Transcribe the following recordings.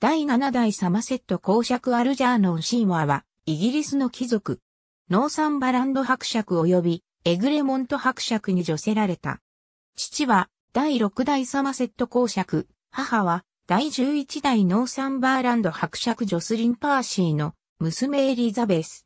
第7代サマセット公爵アルジャーノン・シーモーは、イギリスの貴族、ノーサンバランド伯爵及び、エグレモント伯爵に助せられた。父は、第6代サマセット公爵、母は、第11代ノーサンバーランド伯爵ジョスリン・パーシーの、娘エリザベス。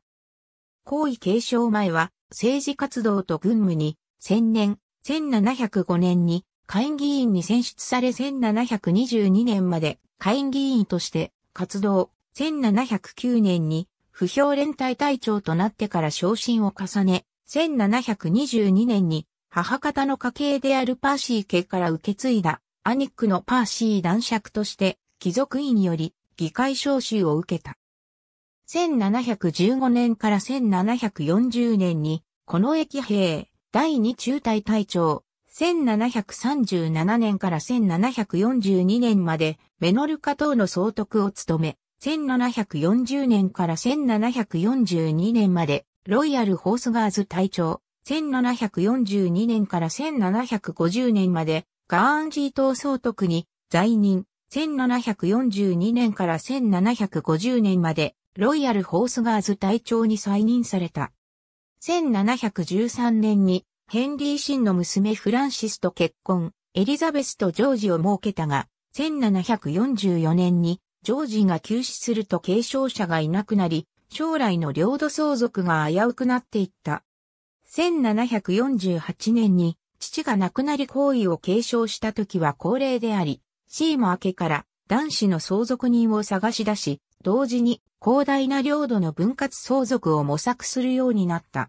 皇位継承前は、政治活動と軍務に、千年、1705年に、下院議員に選出され1722年まで下院議員として活動、1709年に不評連帯隊長となってから昇進を重ね、1722年に母方の家系であるパーシー家から受け継いだアニックのパーシー男爵として貴族院により議会召集を受けた。1715年から1740年に、この駅兵、第二中隊隊長、1737年から1742年までメノルカ島の総督を務め、1740年から1742年までロイヤルホースガーズ隊長、1742年から1750年までガーンジー島総督に在任、1742年から1750年までロイヤルホースガーズ隊長に再任された。1713年にヘンリー・シンの娘フランシスと結婚、エリザベスとジョージを設けたが、1744年にジョージが急死すると継承者がいなくなり、将来の領土相続が危うくなっていった。1748年に父が亡くなり行為を継承した時は高齢であり、シーも明けから男子の相続人を探し出し、同時に広大な領土の分割相続を模索するようになった。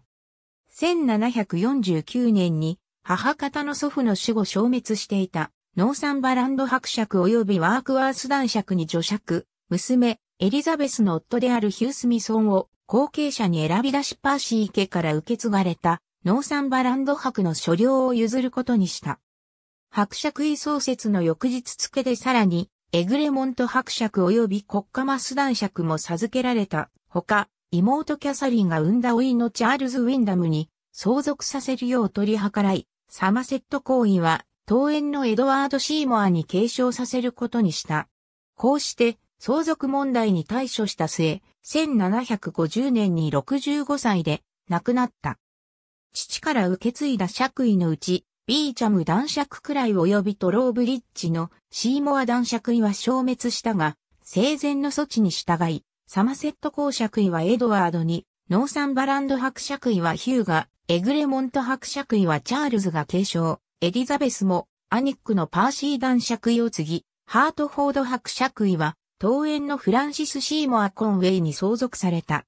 1749年に母方の祖父の死後消滅していたノーサンバランド伯爵及びワークワース男爵に女爵、娘、エリザベスの夫であるヒュースミソンを後継者に選び出しパーシー家から受け継がれたノーサンバランド伯の所領を譲ることにした。伯爵位創設の翌日付でさらにエグレモント伯爵及び国家マス男爵も授けられた。ほか、妹キャサリンが産んだ甥のチャールズ・ウィンダムに相続させるよう取り計らい、サマセット行為は、当園のエドワード・シーモアに継承させることにした。こうして、相続問題に対処した末、1750年に65歳で亡くなった。父から受け継いだ爵位のうち、ビーチャム男爵くらい及びトローブリッジのシーモア男爵位は消滅したが、生前の措置に従い、サマセット公爵位はエドワードに、ノーサンバランド伯爵位はヒューガ、エグレモント伯爵位はチャールズが継承、エリザベスも、アニックのパーシー男爵位を継ぎ、ハートフォード伯爵位は、桃園のフランシス・シーモア・コンウェイに相続された。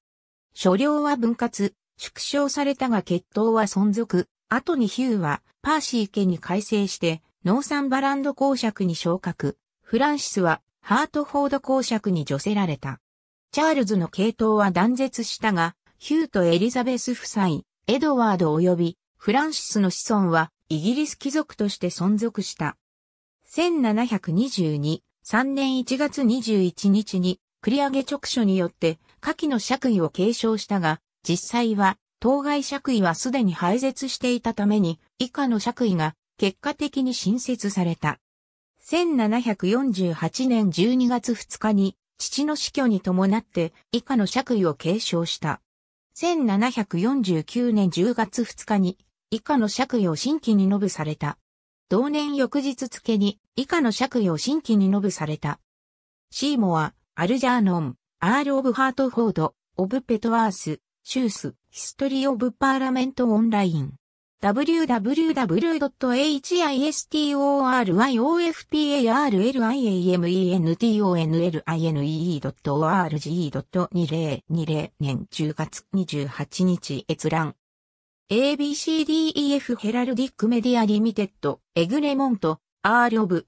所領は分割、縮小されたが血統は存続。後にヒューは、パーシー家に改正して、ノーサンバランド公爵に昇格。フランシスは、ハートフォード公爵に除せられた。チャールズの系統は断絶したが、ヒューとエリザベス夫妻、エドワード及びフランシスの子孫はイギリス貴族として存続した。1722、3年1月21日に繰り上げ直書によって下記の爵位を継承したが、実際は当該爵位はすでに廃絶していたために以下の爵位が結果的に新設された。1748年12月2日に父の死去に伴って以下の爵位を継承した。1749年10月2日に以下の爵位を新規に述べされた。同年翌日付に以下の爵位を新規に述べされた。シーモア、アルジャーノン、アール・オブ・ハートフォード、オブ・ペトワース、シュース、ヒストリー・オブ・パーラメント・オンライン。w w w h i s t o r y o r y o r l i m e n t o n l i n e o r g 2 0 2 0年10月28日閲覧。ABCDEF ヘラルディックメディアリミテッド、エグレモント、アールオブ、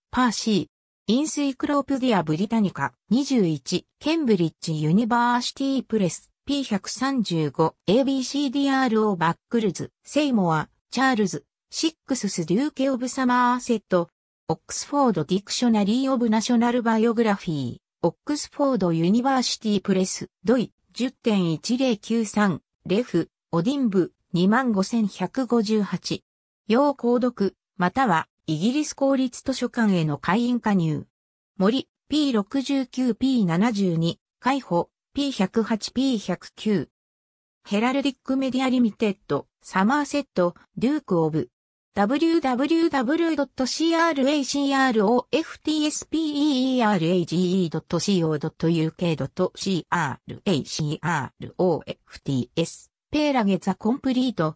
パーシー、インスイクロープディア・ブリタニカ、21、ケンブリッジ・ユニバーシティ・プレス、P135、ABCDR o バックルズ、セイモア、チャールズ、シックスス・デューケ・オブ・サマーセット、オックスフォード・ディクショナリー・オブ・ナショナル・バイオグラフィー、オックスフォード・ユニバーシティ・プレス、ドイ、10.1093、レフ、オディンブ、25158。要購読、またはイギリス公立図書館への会員加入。森 P69P72、海保 P108P109。ヘラルディックメディアリミテッド、サマーセット、デュークオブ。w w w c r a c r o f t s p e e r a g e c o u k c r a c r o f t s s ペーラゲザコンプリート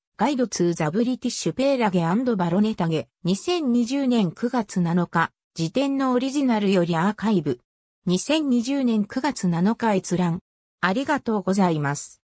ガイドツーザブリティッシュペーラゲバロネタゲ2020年9月7日時点のオリジナルよりアーカイブ2020年9月7日閲覧ありがとうございます。